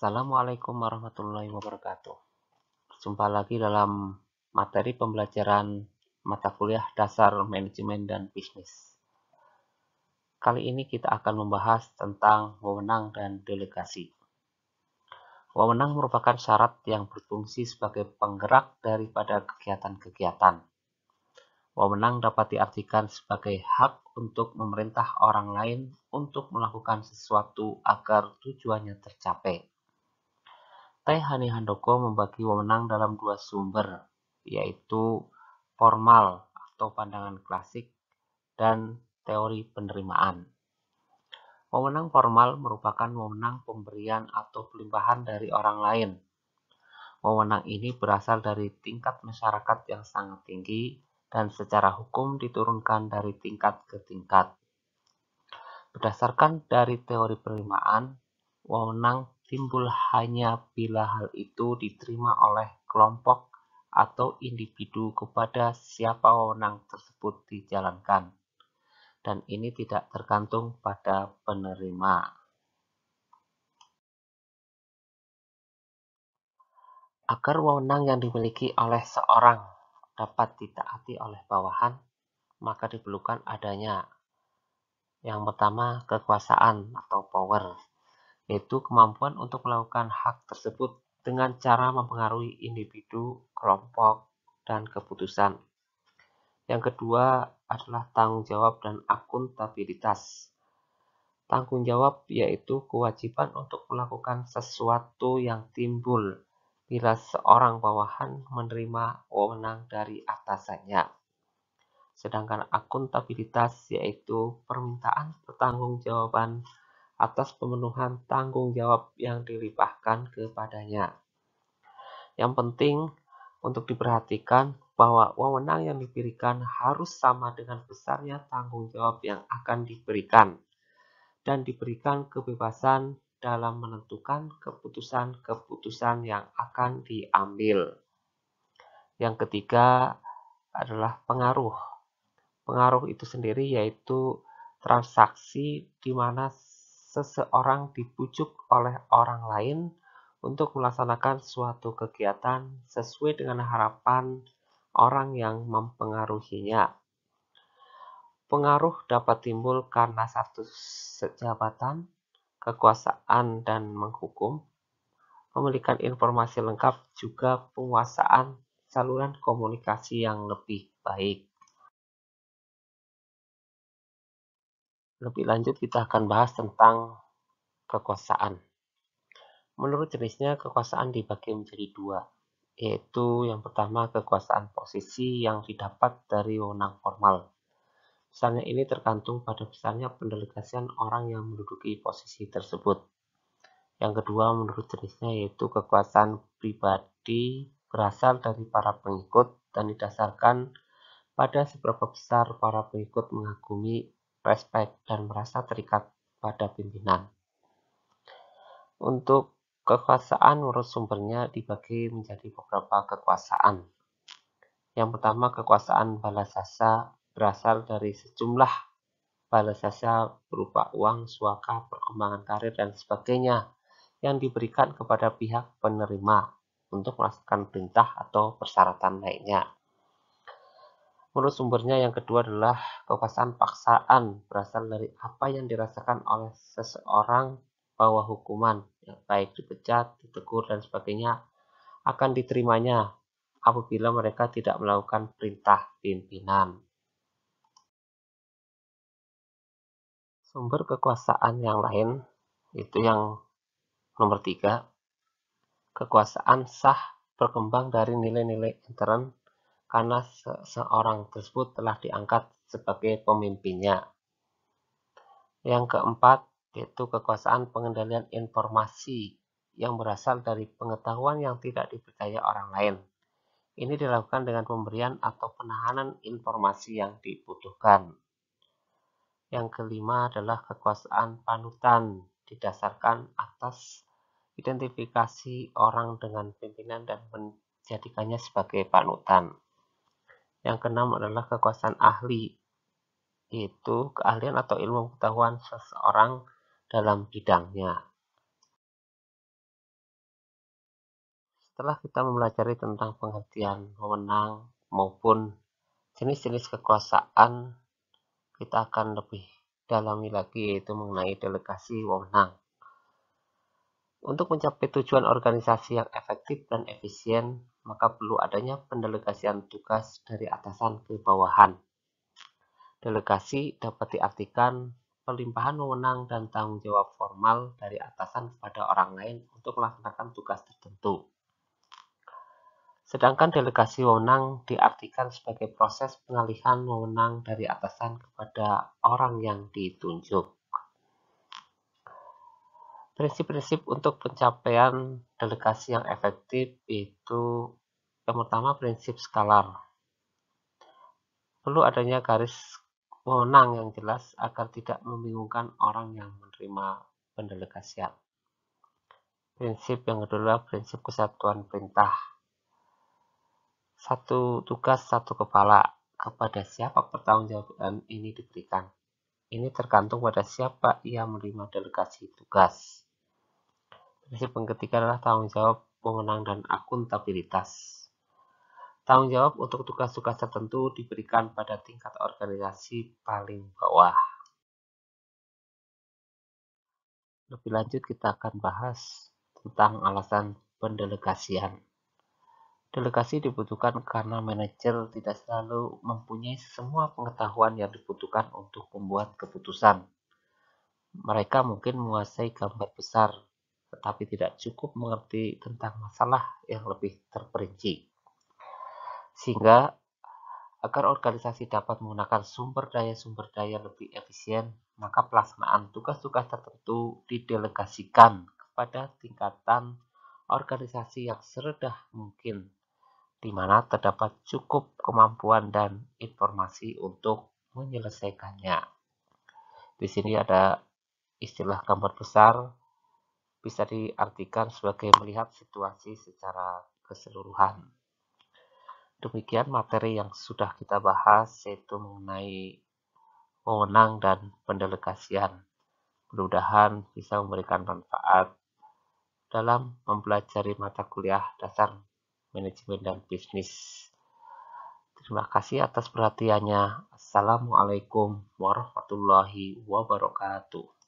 Assalamualaikum warahmatullahi wabarakatuh. Jumpa lagi dalam materi pembelajaran mata kuliah dasar manajemen dan bisnis. Kali ini kita akan membahas tentang wewenang dan delegasi. Wewenang merupakan syarat yang berfungsi sebagai penggerak daripada kegiatan-kegiatan. Wewenang dapat diartikan sebagai hak untuk memerintah orang lain untuk melakukan sesuatu agar tujuannya tercapai Hani Handoko membagi wewenang dalam dua sumber, yaitu formal atau pandangan klasik dan teori penerimaan. Wewenang formal merupakan wewenang pemberian atau pelimpahan dari orang lain. Wewenang ini berasal dari tingkat masyarakat yang sangat tinggi dan secara hukum diturunkan dari tingkat ke tingkat. Berdasarkan dari teori penerimaan, wewenang Timbul hanya bila hal itu diterima oleh kelompok atau individu kepada siapa wewenang tersebut dijalankan. Dan ini tidak tergantung pada penerima. Agar wewenang yang dimiliki oleh seorang dapat ditaati oleh bawahan, maka diperlukan adanya yang pertama kekuasaan atau power yaitu kemampuan untuk melakukan hak tersebut dengan cara mempengaruhi individu, kelompok, dan keputusan. Yang kedua adalah tanggung jawab dan akuntabilitas. Tanggung jawab yaitu kewajiban untuk melakukan sesuatu yang timbul bila seorang bawahan menerima wewenang dari atasannya. Sedangkan akuntabilitas yaitu permintaan pertanggungjawaban atas pemenuhan tanggung jawab yang dilimpahkan kepadanya. Yang penting untuk diperhatikan bahwa wewenang yang diberikan harus sama dengan besarnya tanggung jawab yang akan diberikan dan diberikan kebebasan dalam menentukan keputusan-keputusan yang akan diambil. Yang ketiga adalah pengaruh. Pengaruh itu sendiri yaitu transaksi di mana seseorang dipujuk oleh orang lain untuk melaksanakan suatu kegiatan sesuai dengan harapan orang yang mempengaruhinya. Pengaruh dapat timbul karena satu jabatan, kekuasaan, dan menghukum. Memiliki informasi lengkap juga penguasaan saluran komunikasi yang lebih baik. Lebih lanjut kita akan bahas tentang kekuasaan. Menurut jenisnya, kekuasaan dibagi menjadi dua, yaitu yang pertama kekuasaan posisi yang didapat dari wewenang formal. Misalnya ini tergantung pada misalnya pendelegasian orang yang menduduki posisi tersebut. Yang kedua menurut jenisnya yaitu kekuasaan pribadi berasal dari para pengikut dan didasarkan pada seberapa besar para pengikut mengagumi respect, dan merasa terikat pada pimpinan. Untuk kekuasaan menurut sumbernya dibagi menjadi beberapa kekuasaan. Yang pertama kekuasaan balasasa berasal dari sejumlah balasasa berupa uang, suaka, perkembangan karir, dan sebagainya yang diberikan kepada pihak penerima untuk melaksanakan perintah atau persyaratan lainnya. Menurut sumbernya yang kedua adalah kekuasaan paksaan berasal dari apa yang dirasakan oleh seseorang bahwa hukuman yang baik dipecat, ditegur dan sebagainya akan diterimanya apabila mereka tidak melakukan perintah pimpinan. Sumber kekuasaan yang lain itu yang nomor tiga. Kekuasaan sah berkembang dari nilai nilai intern karena seorang tersebut telah diangkat sebagai pemimpinnya. Yang keempat, yaitu kekuasaan pengendalian informasi yang berasal dari pengetahuan yang tidak dipercaya orang lain. Ini dilakukan dengan pemberian atau penahanan informasi yang dibutuhkan. Yang kelima adalah kekuasaan panutan didasarkan atas identifikasi orang dengan pimpinan dan menjadikannya sebagai panutan. Yang keenam adalah kekuasaan ahli, yaitu keahlian atau ilmu pengetahuan seseorang dalam bidangnya. Setelah kita mempelajari tentang pengertian wewenang maupun jenis-jenis kekuasaan, kita akan lebih dalami lagi yaitu mengenai delegasi wewenang. Untuk mencapai tujuan organisasi yang efektif dan efisien, maka perlu adanya pendelegasian tugas dari atasan ke bawahan. Delegasi dapat diartikan pelimpahan wewenang dan tanggung jawab formal dari atasan kepada orang lain untuk melaksanakan tugas tertentu. Sedangkan delegasi wewenang diartikan sebagai proses pengalihan wewenang dari atasan kepada orang yang ditunjuk. Prinsip-prinsip untuk pencapaian delegasi yang efektif itu yang pertama prinsip skalar. Perlu adanya garis wewenang yang jelas agar tidak membingungkan orang yang menerima pendelegasian. Prinsip yang kedua, prinsip kesatuan perintah. Satu tugas, satu kepala kepada siapa pertanggungjawaban ini diberikan. Ini tergantung pada siapa ia menerima delegasi tugas prinsip adalah tanggung jawab pengenang dan akuntabilitas. Tanggung jawab untuk tugas-tugas tertentu diberikan pada tingkat organisasi paling bawah. Lebih lanjut kita akan bahas tentang alasan pendelegasian. Delegasi dibutuhkan karena manajer tidak selalu mempunyai semua pengetahuan yang dibutuhkan untuk membuat keputusan. Mereka mungkin menguasai gambar besar tetapi tidak cukup mengerti tentang masalah yang lebih terperinci. Sehingga agar organisasi dapat menggunakan sumber daya-sumber daya lebih efisien, maka pelaksanaan tugas-tugas tertentu didelegasikan kepada tingkatan organisasi yang seredah mungkin, di mana terdapat cukup kemampuan dan informasi untuk menyelesaikannya. Di sini ada istilah gambar besar bisa diartikan sebagai melihat situasi secara keseluruhan. Demikian materi yang sudah kita bahas yaitu mengenai wewenang dan pendelegasian. Mudah-mudahan bisa memberikan manfaat dalam mempelajari mata kuliah dasar manajemen dan bisnis. Terima kasih atas perhatiannya. Assalamualaikum warahmatullahi wabarakatuh.